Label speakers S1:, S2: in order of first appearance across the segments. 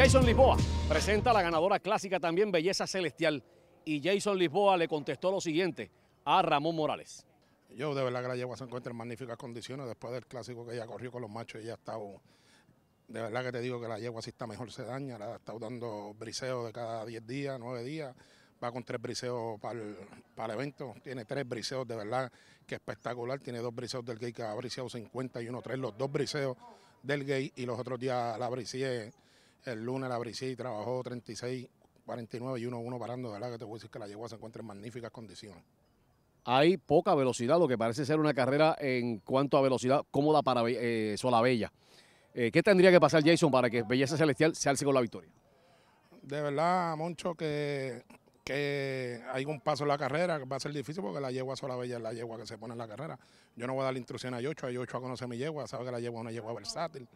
S1: Jason Lisboa presenta a la ganadora clásica también Belleza Celestial y Jason Lisboa le contestó lo siguiente a Ramón
S2: Morales. Yo de verdad que la yegua se encuentra en magníficas condiciones después del clásico que ella corrió con los machos, ella ha estado, de verdad que te digo que la yegua si está mejor se daña, la ha estado dando briseo de cada 10 días, 9 días, va con tres briseos para el, evento, tiene tres briseos de verdad que espectacular, tiene dos briseos del gay que ha briseado 50 y tres, los dos briseos del gay y los otros días la brisee el lunes la y trabajó 36, 49 y 1-1 parando, ¿verdad? Que te voy decir que la yegua se encuentra en magníficas condiciones.
S1: Hay poca velocidad, lo que parece ser una carrera en cuanto a velocidad cómoda para eh, Solabella. Eh, ¿Qué tendría que pasar Jason para que Belleza Celestial se alce con la victoria?
S2: De verdad, Moncho, que, hay un paso en la carrera que va a ser difícil porque la yegua Solabella es la yegua que se pone en la carrera. Yo no voy a dar la instrucción a Yocho, a Yocho conocer mi yegua, sabe que la yegua es una yegua versátil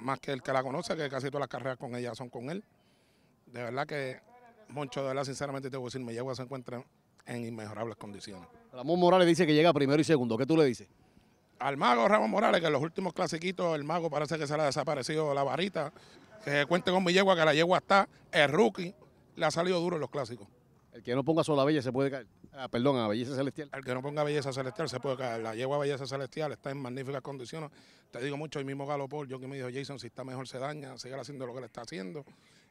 S2: más que el que la conoce, que casi todas las carreras con ella son con él. De verdad que Moncho, de verdad, sinceramente te voy a decir, mi yegua se encuentra en inmejorables condiciones. Ramón Morales dice que
S1: llega primero y segundo. ¿Qué tú le dices?
S2: Al mago Ramón Morales, que en los últimos clasiquitos el mago parece que se le ha desaparecido la varita. Que cuente con mi yegua, que la yegua está. El rookie le ha salido duro en los clásicos. El que no ponga sola belleza se puede caer. Ah, perdón, a belleza celestial. El que no ponga belleza celestial se puede caer. La yegua belleza celestial está en magníficas condiciones. Te digo mucho, el mismo Galopol, yo que me dijo, Jason, si está mejor se daña, sigue haciendo lo que le está haciendo.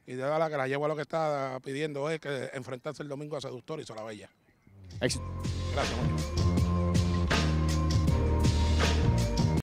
S2: Y de verdad que la yegua lo que está pidiendo es que enfrentarse el domingo a Seductor y Sola Bella.
S1: Gracias,